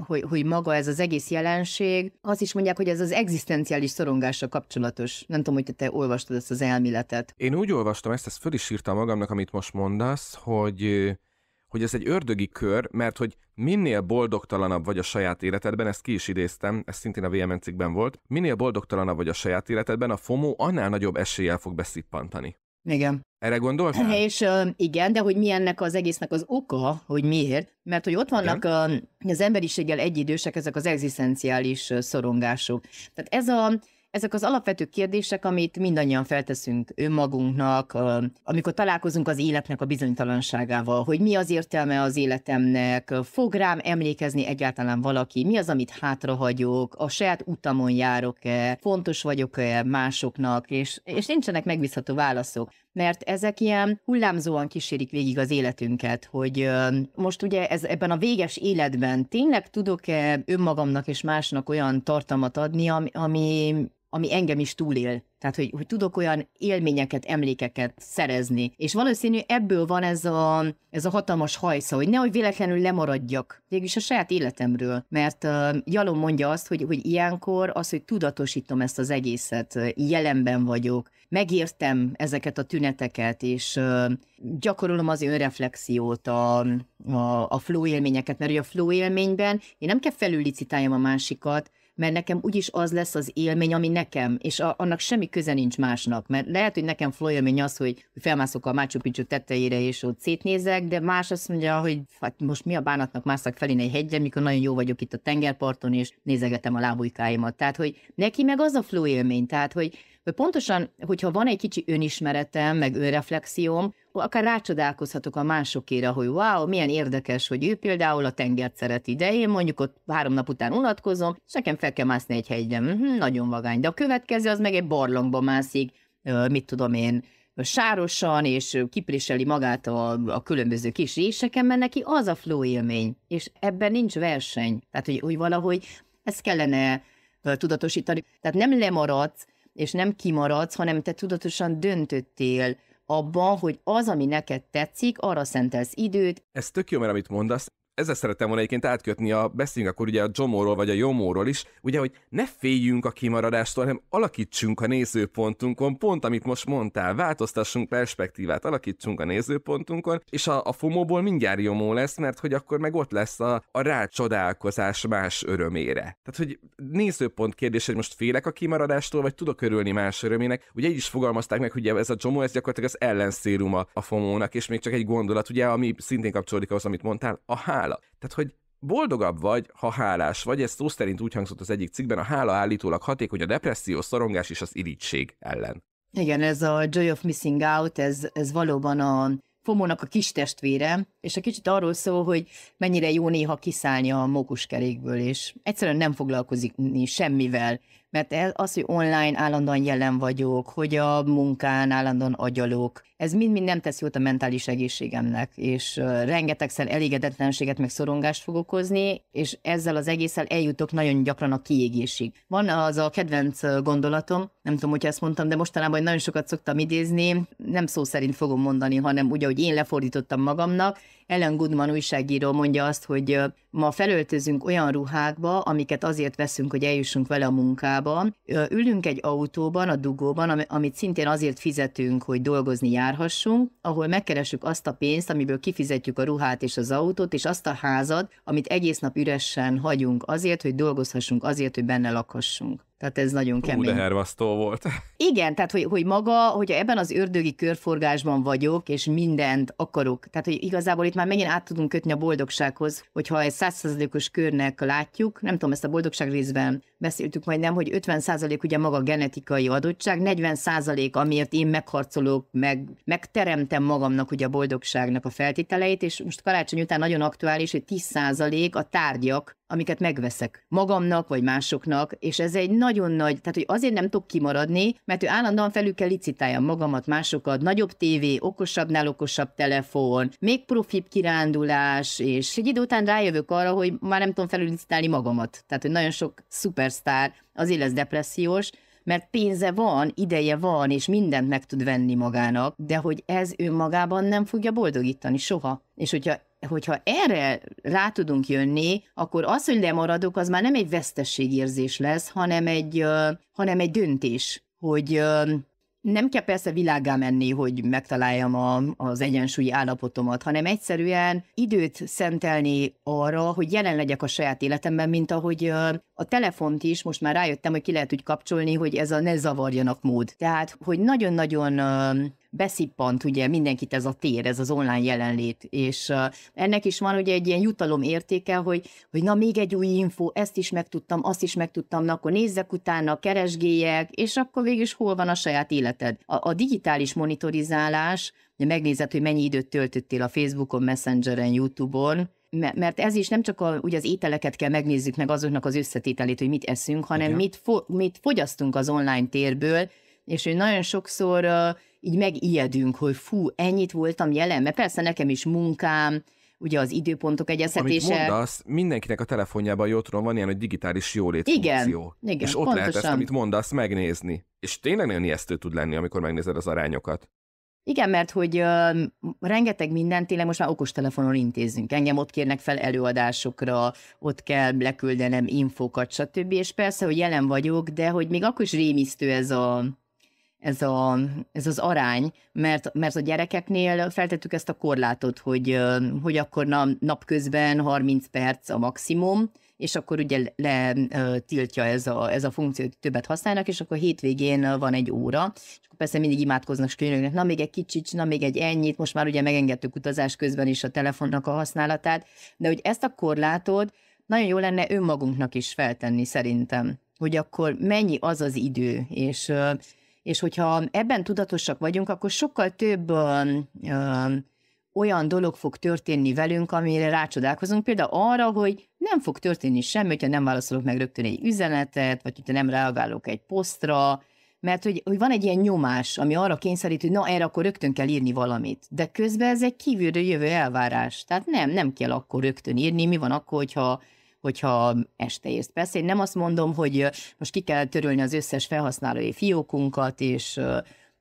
hogy, hogy maga ez az egész jelenség, azt is mondják, hogy ez az egzisztenciális szorongással kapcsolatos. Nem tudom, hogy te olvastad ezt az elméletet. Én úgy olvastam ezt, ezt föl is írtam magamnak, amit most mondasz, hogy hogy ez egy ördögi kör, mert hogy minél boldogtalanabb vagy a saját életedben, ezt ki is idéztem, ez szintén a VMN cikkben volt, minél boldogtalanabb vagy a saját életedben, a FOMO annál nagyobb eséllyel fog beszippantani. Igen. Erre gondolsz? (clears throat) És uh, igen, de hogy mi ennek az egésznek az oka, hogy miért? Mert hogy ott vannak a Uh, az emberiséggel egyidősek ezek az egzisztenciális uh, szorongások. Tehát ez a ezek az alapvető kérdések, amit mindannyian felteszünk önmagunknak, amikor találkozunk az életnek a bizonytalanságával, hogy mi az értelme az életemnek, fog rám emlékezni egyáltalán valaki, mi az, amit hátrahagyok, a saját utamon járok-e, fontos vagyok-e másoknak, és, és nincsenek megbízható válaszok mert ezek ilyen hullámzóan kísérik végig az életünket, hogy most ugye ez ebben a véges életben tényleg tudok-e önmagamnak és másnak olyan tartalmat adni, ami, ami ami engem is túlél. Tehát, hogy, hogy tudok olyan élményeket, emlékeket szerezni. És valószínű ebből van ez a, ez a hatalmas hajsza, szóval, hogy nehogy véletlenül lemaradjak végülis a saját életemről. Mert uh, Jalom mondja azt, hogy, hogy ilyenkor az, hogy tudatosítom ezt az egészet, jelenben vagyok, megértem ezeket a tüneteket, és uh, gyakorolom az önreflexiót, a, a, a flow élményeket, mert ugye a flow élményben én nem kell felülicitáljam a másikat, mert nekem úgyis az lesz az élmény, ami nekem, és a, annak semmi köze nincs másnak, mert lehet, hogy nekem flow élmény az, hogy felmászok a Machu Picchu tetejére, és ott szétnézek, de más azt mondja, hogy hát most mi a bánatnak mászak felén egy hegyen, mikor nagyon jó vagyok itt a tengerparton, és nézegetem a lábujkáimat. Tehát, hogy neki meg az a flow élmény, tehát, hogy Pontosan, hogyha van egy kicsi önismeretem, meg önreflexióm, akár rácsodálkozhatok a másokéra, hogy wow, milyen érdekes, hogy ő például a tengert szereti, de én mondjuk ott három nap után unatkozom, és nekem fel kell mászni egy hegyre, mhm, nagyon vagány. De a következő az meg egy barlangba mászik, mit tudom én, sárosan, és kipréseli magát a, a különböző kis réseken, mert neki az a flow élmény, és ebben nincs verseny. Tehát, hogy, hogy valahogy ezt kellene tudatosítani. Tehát nem lemaradsz, és nem kimaradsz, hanem te tudatosan döntöttél abban, hogy az, ami neked tetszik, arra szentelsz időt. Ez tök jó, mert amit mondasz, ezzel szerettem volna egyébként átkötni a, beszélünk akkor ugye a Jomóról vagy a Jomóról is, ugye, hogy ne féljünk a kimaradástól, hanem alakítsunk a nézőpontunkon, pont amit most mondtál, változtassunk perspektívát, alakítsunk a nézőpontunkon, és a, a FOMO-ból mindjárt Jomó lesz, mert hogy akkor meg ott lesz a, a rácsodálkozás más örömére. Tehát, hogy nézőpont kérdés, hogy most félek a kimaradástól, vagy tudok örülni más örömének. Ugye így is fogalmazták meg, hogy ez a Jomó, ez gyakorlatilag az ellenszéruma a FOMO-nak, és még csak egy gondolat, ugye, ami szintén kapcsolódik ahhoz, amit mondtál, a hála. Tehát, hogy boldogabb vagy, ha hálás vagy, ez szó szerint úgy hangzott az egyik cikkben, a hála állítólag hatékony a depresszió, szorongás és az irítség ellen. Igen, ez a Joy of Missing Out, ez, ez valóban a Fomónak a kis testvére, és a kicsit arról szól, hogy mennyire jó néha kiszállni a mókuskerékből, és egyszerűen nem foglalkozik semmivel, mert ez az, hogy online állandóan jelen vagyok, hogy a munkán állandóan agyalok, ez mind-mind nem tesz jót a mentális egészségemnek, és rengetegszer elégedetlenséget meg szorongást fog okozni, és ezzel az egésszel eljutok nagyon gyakran a kiégésig. Van az a kedvenc gondolatom, nem tudom, hogy ezt mondtam, de mostanában nagyon sokat szoktam idézni, nem szó szerint fogom mondani, hanem ugye, hogy én lefordítottam magamnak, Ellen Goodman újságíró mondja azt, hogy ma felöltözünk olyan ruhákba, amiket azért veszünk, hogy eljussunk vele a munkába, Amerikában, ülünk egy autóban, a dugóban, amit szintén azért fizetünk, hogy dolgozni járhassunk, ahol megkeressük azt a pénzt, amiből kifizetjük a ruhát és az autót, és azt a házat, amit egész nap üresen hagyunk azért, hogy dolgozhassunk, azért, hogy benne lakhassunk. Tehát ez nagyon Hú, kemény. de hervasztó volt. (laughs) Igen, tehát hogy, hogy maga, hogyha ebben az ördögi körforgásban vagyok, és mindent akarok, tehát hogy igazából itt már megint át tudunk kötni a boldogsághoz, hogyha egy százszerzalékos körnek látjuk, nem tudom, ezt a boldogság részben beszéltük majdnem, hogy 50 százalék ugye maga genetikai adottság, 40 százalék, amiért én megharcolok, meg, megteremtem magamnak ugye a boldogságnak a feltételeit, és most karácsony után nagyon aktuális, hogy 10 százalék a tárgyak, amiket megveszek magamnak vagy másoknak, és ez egy nagyon nagy, tehát hogy azért nem tudok kimaradni, mert ő állandóan felül kell licitáljam magamat, másokat, nagyobb tévé, okosabbnál okosabb telefon, még profibb kirándulás, és egy idő után rájövök arra, hogy már nem tudom felül licitálni magamat. Tehát, hogy nagyon sok szupersztár azért lesz depressziós, mert pénze van, ideje van, és mindent meg tud venni magának, de hogy ez önmagában nem fogja boldogítani soha. És hogyha hogyha erre rá tudunk jönni, akkor az, hogy lemaradok, az már nem egy vesztességérzés lesz, hanem egy, hanem egy döntés, hogy nem kell persze világá menni, hogy megtaláljam a, az egyensúlyi állapotomat, hanem egyszerűen időt szentelni arra, hogy jelen legyek a saját életemben, mint ahogy a telefont is, most már rájöttem, hogy ki lehet úgy kapcsolni, hogy ez a ne zavarjanak mód. Tehát, hogy nagyon-nagyon beszippant ugye mindenkit ez a tér, ez az online jelenlét, és ennek is van ugye egy ilyen jutalom értéke, hogy, hogy na még egy új info, ezt is megtudtam, azt is megtudtam, na akkor nézzek utána, keresgéljek, és akkor végül is hol van a saját életed. A, a digitális monitorizálás, ugye megnézed, hogy mennyi időt töltöttél a Facebookon, Messengeren, YouTube-on, mert ez is nem csak a, ugye az ételeket kell megnézzük meg azoknak az összetételét, hogy mit eszünk, hanem mit, fo- mit fogyasztunk az online térből, és hogy nagyon sokszor uh, így megijedünk, hogy fú, ennyit voltam jelen, mert persze nekem is munkám, ugye az időpontok egyeztetése. Amit mondasz, mindenkinek a telefonjában jótron van ilyen, hogy digitális jólét igen, funkció. Igen, És ott pontosan. lehet ezt, amit mondasz, megnézni. És tényleg nagyon ijesztő tud lenni, amikor megnézed az arányokat. Igen, mert hogy uh, rengeteg mindent tényleg most már okostelefonon intézünk. Engem ott kérnek fel előadásokra, ott kell leküldenem infokat, stb. És persze, hogy jelen vagyok, de hogy még akkor is rémisztő ez a ez, a, ez az arány, mert, mert a gyerekeknél feltettük ezt a korlátot, hogy, hogy akkor na, napközben 30 perc a maximum, és akkor ugye letiltja ez a, ez a funkció, hogy többet használnak, és akkor hétvégén van egy óra, és akkor persze mindig imádkoznak, és könyörögnek, na még egy kicsit, na még egy ennyit, most már ugye megengedtük utazás közben is a telefonnak a használatát, de hogy ezt a korlátot nagyon jó lenne önmagunknak is feltenni szerintem, hogy akkor mennyi az az idő, és és hogyha ebben tudatosak vagyunk, akkor sokkal több ö, ö, olyan dolog fog történni velünk, amire rácsodálkozunk. Például arra, hogy nem fog történni semmi, hogyha nem válaszolok meg rögtön egy üzenetet, vagy hogyha nem reagálok egy posztra, mert hogy, hogy van egy ilyen nyomás, ami arra kényszerít, hogy na erre akkor rögtön kell írni valamit. De közben ez egy kívülről jövő elvárás. Tehát nem, nem kell akkor rögtön írni, mi van akkor, hogyha hogyha este írsz. beszél. nem azt mondom, hogy most ki kell törölni az összes felhasználói fiókunkat, és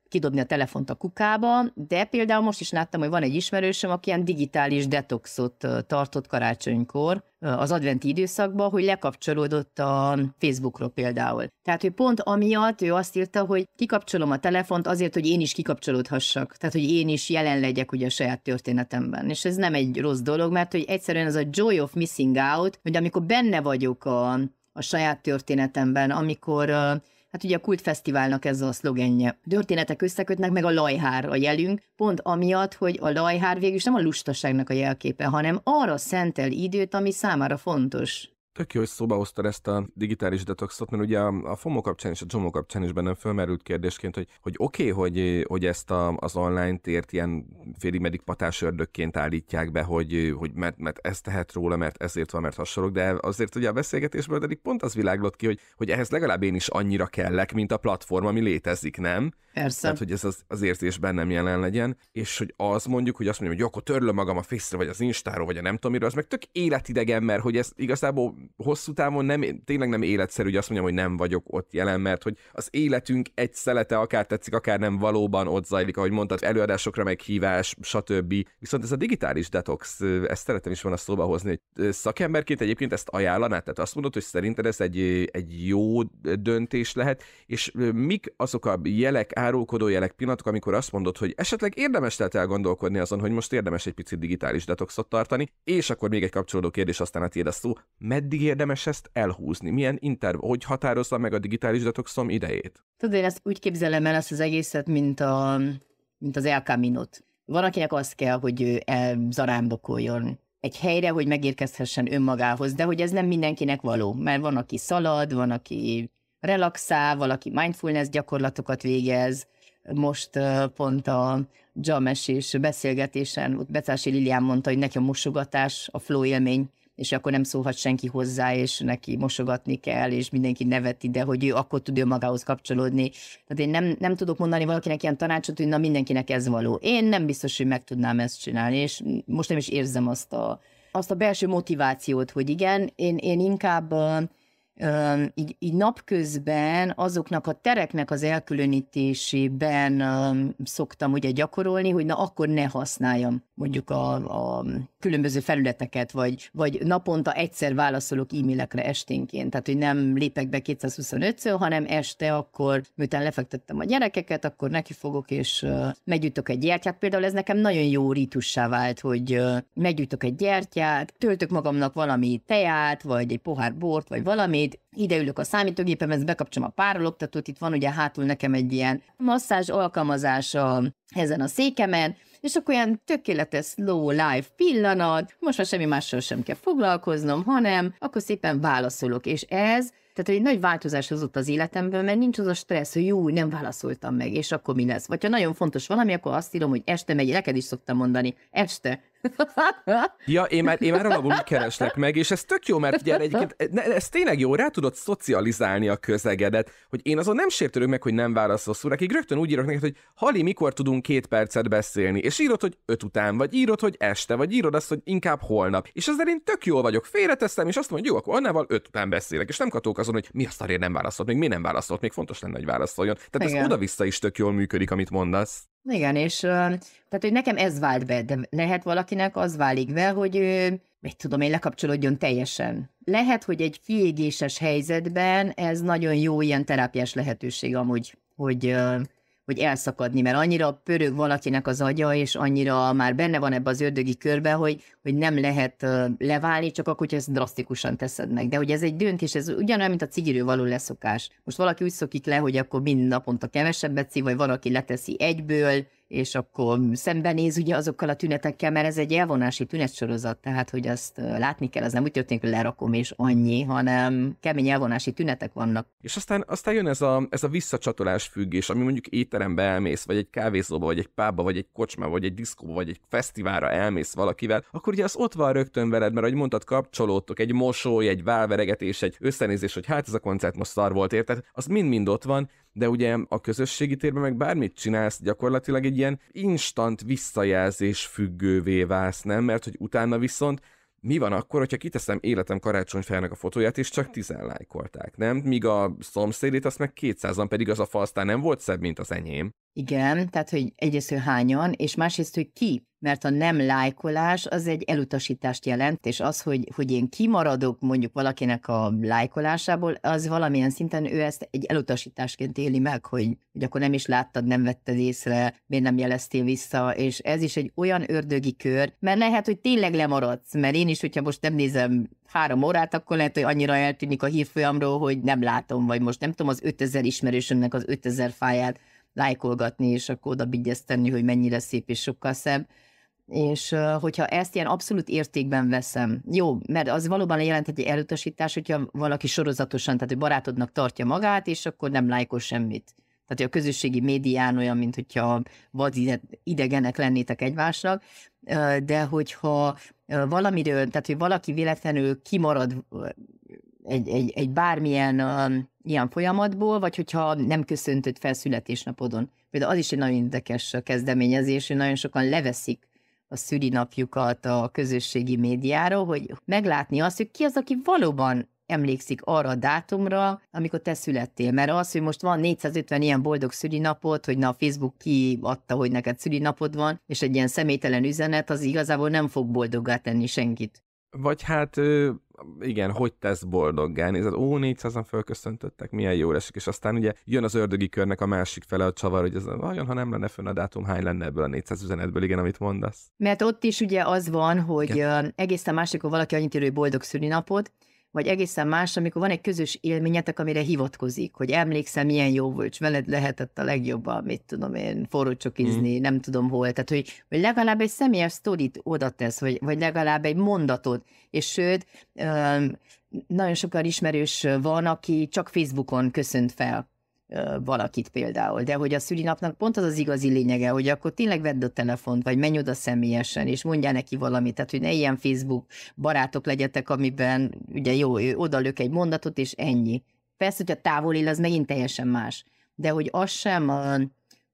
kidobni a telefont a kukába, de például most is láttam, hogy van egy ismerősöm, aki ilyen digitális detoxot tartott karácsonykor az adventi időszakban, hogy lekapcsolódott a Facebookról például. Tehát ő pont amiatt, ő azt írta, hogy kikapcsolom a telefont azért, hogy én is kikapcsolódhassak, tehát hogy én is jelen legyek ugye a saját történetemben. És ez nem egy rossz dolog, mert hogy egyszerűen az a joy of missing out, hogy amikor benne vagyok a, a saját történetemben, amikor uh, Hát ugye a Kultfesztiválnak ez a szlogenje. Történetek összekötnek meg a lajhár a jelünk, pont amiatt, hogy a lajhár végül nem a lustaságnak a jelképe, hanem arra szentel időt, ami számára fontos. Tök jó, hogy szóba hoztad ezt a digitális detoxot, mert ugye a, FOMO kapcsán és a JOMO kapcsán is bennem fölmerült kérdésként, hogy, hogy oké, okay, hogy, hogy ezt a, az online tért ilyen félig meddig patás ördökként állítják be, hogy, hogy mert, mert ez tehet róla, mert ezért van, mert hasonlók, de azért ugye a beszélgetésből pedig pont az világlott ki, hogy, hogy ehhez legalább én is annyira kellek, mint a platform, ami létezik, nem? Persze. Tehát, hogy ez az, az érzés bennem jelen legyen, és hogy az mondjuk, hogy azt mondjam, hogy akkor törlöm magam a Facebookra, vagy az Instáról, vagy a nem tudom, miről, az meg tök életidegen, mert hogy ez igazából hosszú távon nem, tényleg nem életszerű, hogy azt mondjam, hogy nem vagyok ott jelen, mert hogy az életünk egy szelete, akár tetszik, akár nem valóban ott zajlik, ahogy mondtad, előadásokra meghívás, stb. Viszont ez a digitális detox, ezt szeretem is van a szóba hozni, hogy szakemberként egyébként ezt ajánlanád, tehát azt mondod, hogy szerinted ez egy, egy jó döntés lehet, és mik azok a jelek, árulkodó jelek pillanatok, amikor azt mondod, hogy esetleg érdemes lehet elgondolkodni azon, hogy most érdemes egy picit digitális detoxot tartani, és akkor még egy kapcsolódó kérdés, aztán a tiéd a szó, meddig érdemes ezt elhúzni? Milyen interv, hogy határozza meg a digitális detoxom idejét? Tudod, én ezt úgy képzelem el ezt az egészet, mint, a, mint az El Camino-t. Van, akinek az kell, hogy zarándokoljon egy helyre, hogy megérkezhessen önmagához, de hogy ez nem mindenkinek való, mert van, aki szalad, van, aki relaxál, valaki mindfulness gyakorlatokat végez, most pont a és beszélgetésen, ott Becási Lilián mondta, hogy neki a mosogatás, a flow élmény, és akkor nem szólhat senki hozzá, és neki mosogatni kell, és mindenki neveti, de hogy ő akkor tud ő magához kapcsolódni. Tehát én nem, nem tudok mondani valakinek ilyen tanácsot, hogy na mindenkinek ez való. Én nem biztos, hogy meg tudnám ezt csinálni, és most nem is érzem azt a, azt a belső motivációt, hogy igen, én, én inkább így, így napközben azoknak a tereknek az elkülönítésében szoktam ugye gyakorolni, hogy na akkor ne használjam mondjuk a, a különböző felületeket, vagy, vagy naponta egyszer válaszolok e-mailekre esténként, tehát hogy nem lépek be 225-ször, hanem este akkor, miután lefektettem a gyerekeket, akkor neki fogok, és megyütök egy gyertyát. Például ez nekem nagyon jó rítussá vált, hogy megyütök egy gyertyát, töltök magamnak valami teát, vagy egy pohár bort, vagy valami zenét, ülök a számítógépemhez, bekapcsolom a ott itt van ugye hátul nekem egy ilyen masszázs alkalmazása ezen a székemen, és akkor olyan tökéletes slow life pillanat, most már semmi mással sem kell foglalkoznom, hanem akkor szépen válaszolok, és ez tehát, egy nagy változás hozott az életemben, mert nincs az a stressz, hogy jó, nem válaszoltam meg, és akkor mi lesz. Vagy ha nagyon fontos valami, akkor azt írom, hogy este megy, neked is szoktam mondani, este ja, én már, én már alapul úgy kereslek meg, és ez tök jó, mert ugye egyébként e, ez tényleg jó, rá tudod szocializálni a közegedet, hogy én azon nem sértődök meg, hogy nem válaszolsz akik rögtön úgy írok neked, hogy Hali, mikor tudunk két percet beszélni, és írod, hogy öt után, vagy írod, hogy este, vagy írod azt, hogy inkább holnap. És ezzel én tök jól vagyok, félreteszem, és azt mondom, hogy jó, akkor annával öt után beszélek, és nem katók azon, hogy mi a szarért nem válaszolt, még mi nem válaszolt, még fontos lenne, hogy válaszoljon. Tehát Igen. ez oda-vissza is tök jól működik, amit mondasz. Igen, és tehát, hogy nekem ez vált be, de lehet valakinek az válik be, hogy mit tudom én, lekapcsolódjon teljesen. Lehet, hogy egy kiégéses helyzetben ez nagyon jó ilyen terápiás lehetőség amúgy, hogy hogy elszakadni, mert annyira pörög valakinek az agya, és annyira már benne van ebbe az ördögi körbe, hogy, hogy nem lehet leválni, csak akkor, hogyha ezt drasztikusan teszed meg. De hogy ez egy döntés, ez ugyanolyan, mint a cigiről való leszokás. Most valaki úgy szokik le, hogy akkor mind naponta kevesebbet szív, vagy valaki leteszi egyből, és akkor szembenéz ugye azokkal a tünetekkel, mert ez egy elvonási tünetsorozat, tehát hogy azt látni kell, az nem úgy történik, hogy lerakom és annyi, hanem kemény elvonási tünetek vannak. És aztán, aztán jön ez a, ez a visszacsatolás függés, ami mondjuk étterembe elmész, vagy egy kávézóba, vagy egy pába, vagy egy kocsma, vagy egy diszkóba, vagy egy fesztiválra elmész valakivel, akkor ugye az ott van rögtön veled, mert ahogy mondtad, kapcsolódtok, egy mosoly, egy válveregetés, egy összenézés, hogy hát ez a koncert most szar volt, érted? Az mind-mind ott van, de ugye a közösségi térben meg bármit csinálsz, gyakorlatilag egy ilyen instant visszajelzés függővé válsz, nem? Mert hogy utána viszont mi van akkor, hogyha kiteszem életem karácsonyfájának a fotóját, és csak tizen lájkolták, nem? Míg a szomszédét azt meg 200-an pedig az a fa aztán nem volt szebb, mint az enyém. Igen, tehát hogy egyrészt, hogy hányan, és másrészt, hogy ki. Mert a nem lájkolás az egy elutasítást jelent, és az, hogy, hogy én kimaradok mondjuk valakinek a lájkolásából, az valamilyen szinten ő ezt egy elutasításként éli meg, hogy, hogy akkor nem is láttad, nem vetted észre, miért nem jeleztél vissza, és ez is egy olyan ördögi kör, mert lehet, hogy tényleg lemaradsz, mert én is, hogyha most nem nézem három órát, akkor lehet, hogy annyira eltűnik a hírfolyamról, hogy nem látom, vagy most nem tudom az 5000 ismerősömnek az 5000 fáját, lájkolgatni, és akkor oda bigyezteni, hogy mennyire szép és sokkal szebb. És hogyha ezt ilyen abszolút értékben veszem, jó, mert az valóban jelent egy elutasítás, hogyha valaki sorozatosan, tehát hogy barátodnak tartja magát, és akkor nem lájkol semmit. Tehát hogy a közösségi médián olyan, mint hogyha vad idegenek lennétek egymásnak, de hogyha valamiről, tehát hogy valaki véletlenül kimarad egy, egy, egy bármilyen uh, ilyen folyamatból, vagy hogyha nem köszöntött fel születésnapodon. Például az is egy nagyon érdekes kezdeményezés, hogy nagyon sokan leveszik a szülinapjukat a közösségi médiáról, hogy meglátni azt, hogy ki az, aki valóban emlékszik arra a dátumra, amikor te születtél. Mert az, hogy most van 450 ilyen boldog szülinapot, hogy na a Facebook kiadta, hogy neked szülinapod van, és egy ilyen személytelen üzenet, az igazából nem fog boldoggá tenni senkit vagy hát igen, hogy tesz boldoggá, nézed, ó, 400-an fölköszöntöttek, milyen jó esik, és aztán ugye jön az ördögi körnek a másik fele a csavar, hogy ez vajon, ha nem lenne fönn a dátum, hány lenne ebből a 400 üzenetből, igen, amit mondasz. Mert ott is ugye az van, hogy igen. egészen másikor valaki annyit hogy boldog szülinapot, vagy egészen más, amikor van egy közös élményetek, amire hivatkozik, hogy emlékszem, milyen jó volt, és veled lehetett a legjobban, mit tudom én, forrócsokizni, mm. nem tudom hol. Tehát, hogy, hogy legalább egy személyes sztorit oda tesz, vagy, vagy legalább egy mondatot. És sőt, nagyon sokan ismerős van, aki csak Facebookon köszönt fel valakit például, de hogy a szülinapnak pont az az igazi lényege, hogy akkor tényleg vedd a telefont, vagy menj oda személyesen, és mondjál neki valamit, tehát hogy ne ilyen Facebook barátok legyetek, amiben ugye jó, ő odalök egy mondatot, és ennyi. Persze, hogy a távol él, az megint teljesen más, de hogy az sem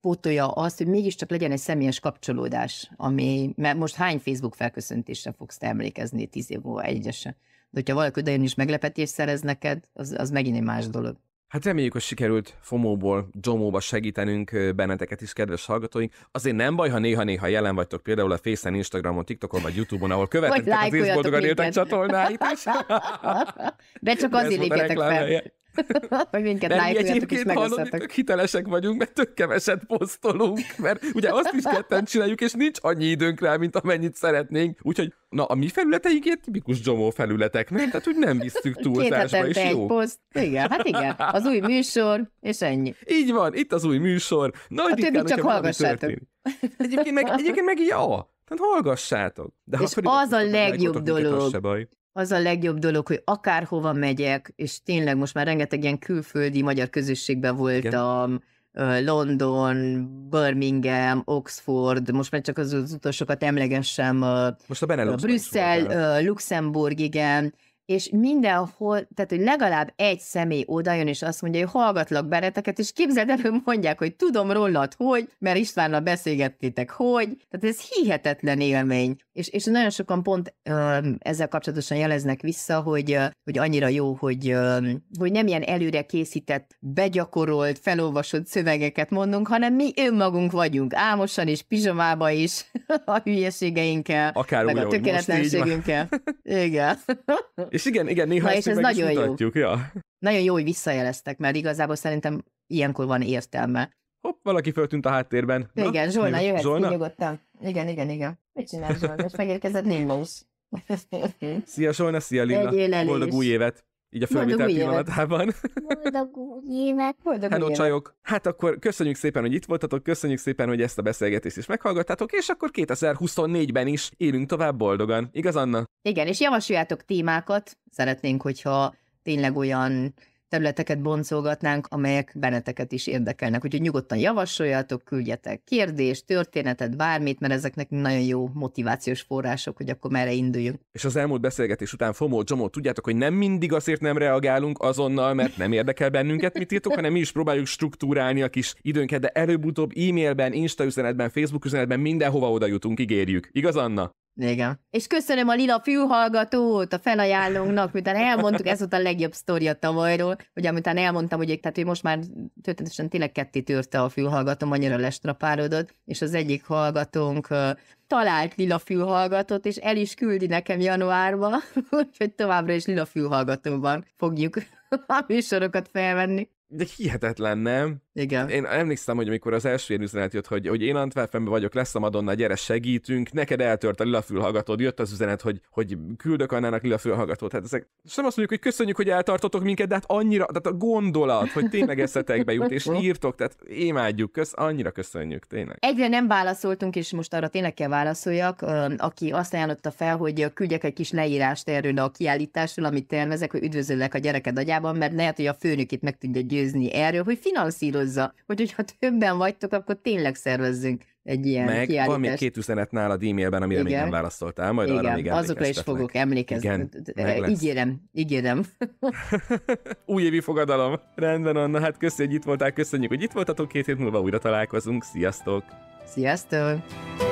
pótolja azt, hogy mégiscsak legyen egy személyes kapcsolódás, ami, mert most hány Facebook felköszöntésre fogsz te emlékezni tíz év múlva egyesen. De hogyha valaki odajön is meglepetés szerez neked, az, az megint egy más dolog. Hát reméljük, hogy sikerült FOMO-ból Jomóba segítenünk benneteket is, kedves hallgatóink. Azért nem baj, ha néha-néha jelen vagytok, például a Facebookon, Instagramon, TikTokon vagy YouTube-on, ahol követitek az Észboldogan éltek csatornáit is. (laughs) (laughs) De csak azért lépjetek fel. Vagy (laughs) minket like mi egyébként hallod, tök hitelesek vagyunk, mert tök keveset posztolunk, mert ugye azt is ketten csináljuk, és nincs annyi időnk rá, mint amennyit szeretnénk, úgyhogy na, a mi felületeink ilyen tipikus Jomó felületek, nem? Tehát hogy nem visszük túlzásba, és jó. poszt, igen, hát igen, az új műsor, és ennyi. Így van, itt az új műsor. Nagy a többit csak hallgassátok. Egyébként meg, egyébként meg ja, tehát hallgassátok. De és az a legjobb dolog, baj az a legjobb dolog, hogy akárhova megyek, és tényleg most már rengeteg ilyen külföldi magyar közösségben voltam, Igen. London, Birmingham, Oxford, most már csak az, az utolsókat emlegessem. Most a Benelux. Brüsszel, Luxemburg, igen és mindenhol, tehát hogy legalább egy személy odajön, és azt mondja, hogy hallgatlak bereteket, és képzeld hogy mondják, hogy tudom rólad, hogy, mert Istvánnal beszélgettétek, hogy. Tehát ez hihetetlen élmény. És, és nagyon sokan pont ö, ezzel kapcsolatosan jeleznek vissza, hogy, ö, hogy annyira jó, hogy, ö, hogy nem ilyen előre készített, begyakorolt, felolvasott szövegeket mondunk, hanem mi önmagunk vagyunk, álmosan és pizsamába is, (laughs) a hülyeségeinkkel, Akár meg úgy, a tökéletlenségünkkel. (laughs) Igen. (laughs) És igen, igen, néha Na, ezt és ez nagyon is mutatjuk, jó. Ja. Nagyon jó, hogy visszajeleztek, mert igazából szerintem ilyenkor van értelme. Hopp, valaki föltűnt a háttérben. Na, igen, Zsolna, mi? jöhetsz Zsolna? nyugodtan. Igen, igen, igen. Mit csinál Zsolna? És megérkezett Nimbus. szia Zsolna, szia Lina. Boldog új évet így a fölvétel pillanatában. Boldog új (laughs) évet! Boldog Hello, csajok! Hát akkor köszönjük szépen, hogy itt voltatok, köszönjük szépen, hogy ezt a beszélgetést is meghallgattátok, és akkor 2024-ben is élünk tovább boldogan. Igaz, Anna? Igen, és javasoljátok témákat. Szeretnénk, hogyha tényleg olyan területeket boncolgatnánk, amelyek benneteket is érdekelnek. Úgyhogy nyugodtan javasoljatok, küldjetek kérdést, történetet, bármit, mert ezeknek nagyon jó motivációs források, hogy akkor merre induljunk. És az elmúlt beszélgetés után FOMO, Jomo, tudjátok, hogy nem mindig azért nem reagálunk azonnal, mert nem érdekel bennünket, mit írtok, hanem mi is próbáljuk struktúrálni a kis időnket, de előbb-utóbb e-mailben, Insta üzenetben, Facebook üzenetben mindenhova oda jutunk, ígérjük. Igaz, Anna? Igen. És köszönöm a lila fülhallgatót a felajánlónknak, miután elmondtuk, ez volt a legjobb sztoria tavalyról, hogy amután elmondtam, hogy tehát hogy most már történetesen tényleg ketté törte a fülhallgatóm, annyira lestrapálódott, és az egyik hallgatónk talált lila fülhallgatót, és el is küldi nekem januárba, (laughs) úgyhogy továbbra is lila fülhallgatóban fogjuk a műsorokat felvenni de hihetetlen, nem? Igen. Én emlékszem, hogy amikor az első ilyen üzenet jött, hogy, hogy én Antwerpenben vagyok, lesz a Madonna, gyere, segítünk, neked eltört a lila jött az üzenet, hogy, hogy küldök Annának lila fülhallgatót. Hát ezek, és nem azt mondjuk, hogy köszönjük, hogy eltartotok minket, de hát annyira, tehát a gondolat, hogy tényleg eszetekbe jut, és írtok, tehát imádjuk, kösz, annyira köszönjük, tényleg. Egyre nem válaszoltunk, és most arra tényleg kell válaszoljak, aki azt ajánlotta fel, hogy küldjek egy kis leírást erről a kiállításról, amit tervezek, hogy üdvözöllek a gyereked agyában, mert lehet, hogy a főnök itt meg tudja győzni győzni erről, hogy finanszírozza, hogy hogyha többen vagytok, akkor tényleg szervezzünk egy ilyen Meg kiállítást. van még két üzenet nálad e-mailben, amire Igen. még nem válaszoltál, majd Igen. arra még azokra is fogok emlékezni. Igen, ígérem, ígérem. (laughs) Újévi fogadalom. Rendben, Anna, hát köszönjük, hogy itt voltál, köszönjük, hogy itt voltatok, két hét múlva újra találkozunk. Sziasztok! Sziasztok!